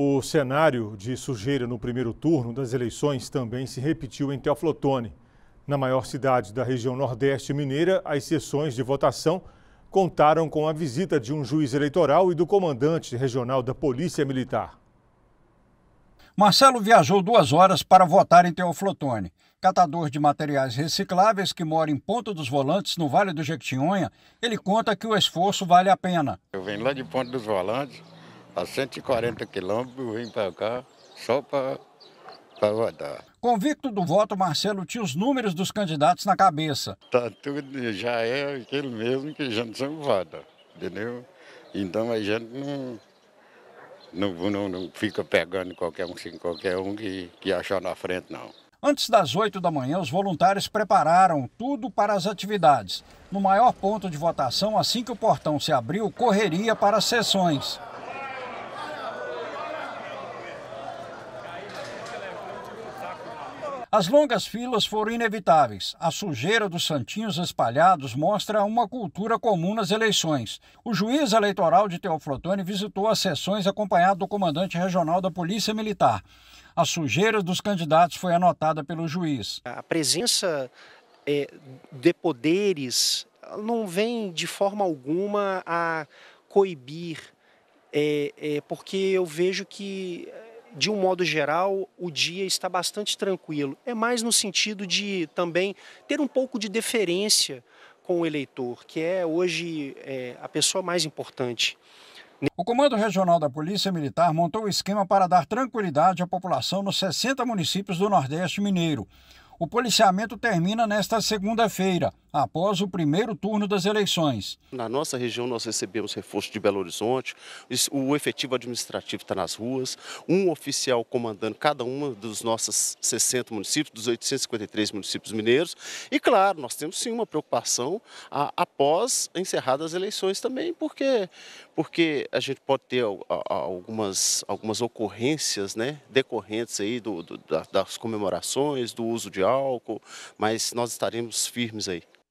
O cenário de sujeira no primeiro turno das eleições também se repetiu em Teoflotone. Na maior cidade da região Nordeste Mineira, as sessões de votação contaram com a visita de um juiz eleitoral e do comandante regional da Polícia Militar. Marcelo viajou duas horas para votar em Teoflotone. Catador de materiais recicláveis que mora em Ponta dos Volantes, no Vale do Jequitinhonha, ele conta que o esforço vale a pena. Eu venho lá de Ponta dos Volantes, a 140 quilômetros, vim para cá só para Convicto do voto, Marcelo tinha os números dos candidatos na cabeça. Tá tudo, já é aquele mesmo que a gente sempre vota, entendeu? Então a gente não, não, não, não fica pegando qualquer um, sim, qualquer um que, que achar na frente, não. Antes das 8 da manhã, os voluntários prepararam tudo para as atividades. No maior ponto de votação, assim que o portão se abriu, correria para as sessões. As longas filas foram inevitáveis. A sujeira dos santinhos espalhados mostra uma cultura comum nas eleições. O juiz eleitoral de Teoflotone visitou as sessões acompanhado do comandante regional da Polícia Militar. A sujeira dos candidatos foi anotada pelo juiz. A presença é, de poderes não vem de forma alguma a coibir, é, é, porque eu vejo que de um modo geral, o dia está bastante tranquilo. É mais no sentido de também ter um pouco de deferência com o eleitor, que é hoje é, a pessoa mais importante. O Comando Regional da Polícia Militar montou o um esquema para dar tranquilidade à população nos 60 municípios do Nordeste Mineiro. O policiamento termina nesta segunda-feira, após o primeiro turno das eleições. Na nossa região, nós recebemos reforço de Belo Horizonte, o efetivo administrativo está nas ruas, um oficial comandando cada um dos nossos 60 municípios, dos 853 municípios mineiros. E, claro, nós temos sim uma preocupação a, após encerradas as eleições também, porque, porque a gente pode ter algumas, algumas ocorrências né, decorrentes aí do, do das comemorações, do uso de álcool álcool, mas nós estaremos firmes aí.